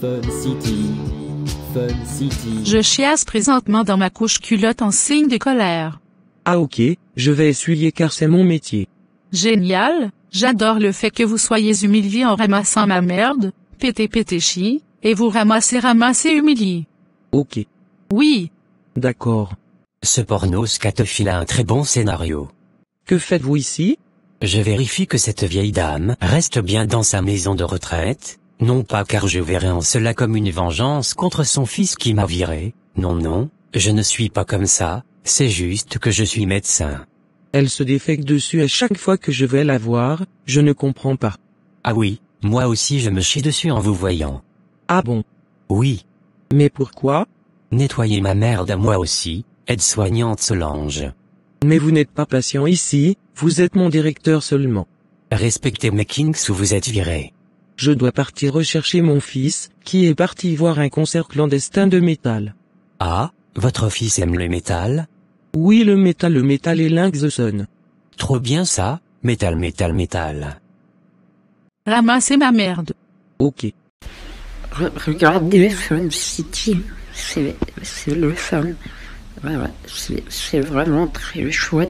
Fun City. Fun City. Je chiasse présentement dans ma couche culotte en signe de colère. Ah ok, je vais essuyer car c'est mon métier. Génial, j'adore le fait que vous soyez humilié en ramassant ma merde, pété pété chi, et vous ramassez ramassez humilié. Ok. Oui. D'accord. Ce porno scatophile a un très bon scénario. Que faites-vous ici Je vérifie que cette vieille dame reste bien dans sa maison de retraite, non pas car je verrai en cela comme une vengeance contre son fils qui m'a viré, non non, je ne suis pas comme ça, c'est juste que je suis médecin. Elle se défecte dessus à chaque fois que je vais la voir, je ne comprends pas. Ah oui, moi aussi je me chie dessus en vous voyant. Ah bon Oui. Mais pourquoi Nettoyez ma merde à moi aussi, aide-soignante Solange. Mais vous n'êtes pas patient ici, vous êtes mon directeur seulement. Respectez mes kinks ou vous êtes viré. Je dois partir rechercher mon fils, qui est parti voir un concert clandestin de métal. Ah, votre fils aime le métal Oui, le métal, le métal et sonne Trop bien ça, métal, métal, métal. Ramassez ma merde. Ok. regardez Fun City, c'est le fun. Voilà, c'est vraiment très chouette.